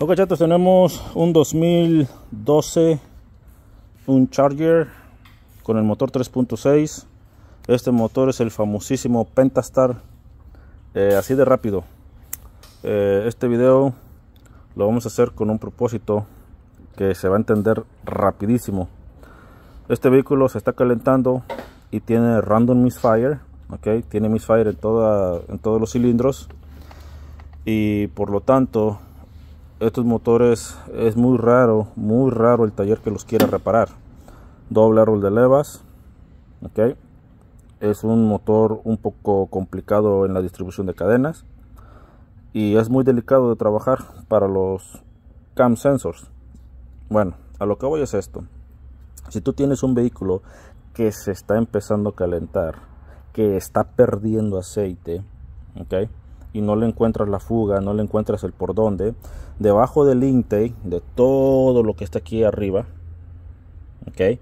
Ok chatos, tenemos un 2012, un Charger con el motor 3.6. Este motor es el famosísimo Pentastar, eh, así de rápido. Eh, este video lo vamos a hacer con un propósito que se va a entender rapidísimo. Este vehículo se está calentando y tiene random misfire, ok, tiene misfire en, toda, en todos los cilindros y por lo tanto estos motores es muy raro, muy raro el taller que los quiera reparar. Doble árbol de levas, ok. Es un motor un poco complicado en la distribución de cadenas y es muy delicado de trabajar para los cam sensors. Bueno, a lo que voy es esto. Si tú tienes un vehículo que se está empezando a calentar, que está perdiendo aceite, ok y no le encuentras la fuga, no le encuentras el por dónde, debajo del intake, de todo lo que está aquí arriba, ok,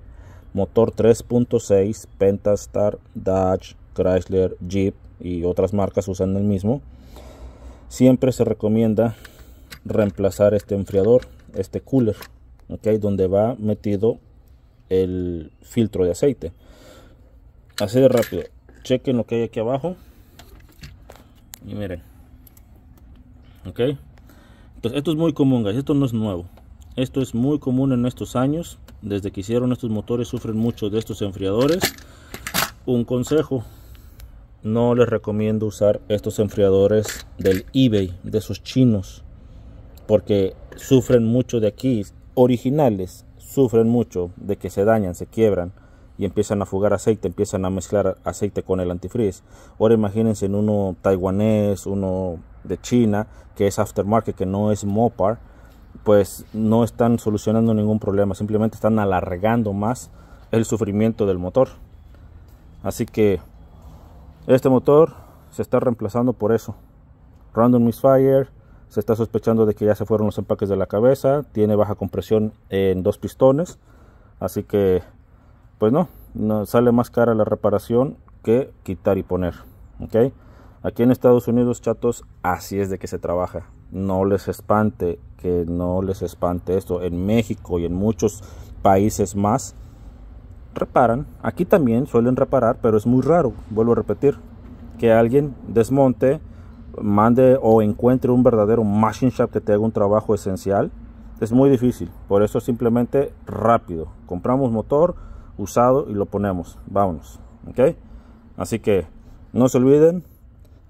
motor 3.6, Pentastar, Dodge, Chrysler, Jeep y otras marcas usan el mismo, siempre se recomienda reemplazar este enfriador, este cooler, ok, donde va metido el filtro de aceite. Así de rápido, chequen lo que hay aquí abajo y miren ok entonces pues esto es muy común guys esto no es nuevo esto es muy común en estos años desde que hicieron estos motores sufren mucho de estos enfriadores un consejo no les recomiendo usar estos enfriadores del ebay de esos chinos porque sufren mucho de aquí originales sufren mucho de que se dañan se quiebran y empiezan a fugar aceite, empiezan a mezclar aceite con el antifreeze. Ahora imagínense en uno taiwanés, uno de China, que es aftermarket, que no es Mopar, pues no están solucionando ningún problema, simplemente están alargando más el sufrimiento del motor. Así que este motor se está reemplazando por eso. Random Misfire, se está sospechando de que ya se fueron los empaques de la cabeza, tiene baja compresión en dos pistones, así que pues no, sale más cara la reparación que quitar y poner. ¿ok? Aquí en Estados Unidos, chatos, así es de que se trabaja. No les espante, que no les espante esto. En México y en muchos países más reparan. Aquí también suelen reparar, pero es muy raro, vuelvo a repetir, que alguien desmonte, mande o encuentre un verdadero machine shop que te haga un trabajo esencial. Es muy difícil, por eso simplemente rápido. Compramos motor, usado y lo ponemos. Vámonos. ¿Ok? Así que no se olviden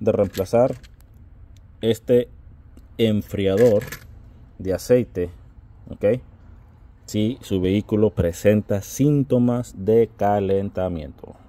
de reemplazar este enfriador de aceite. ¿Ok? Si su vehículo presenta síntomas de calentamiento.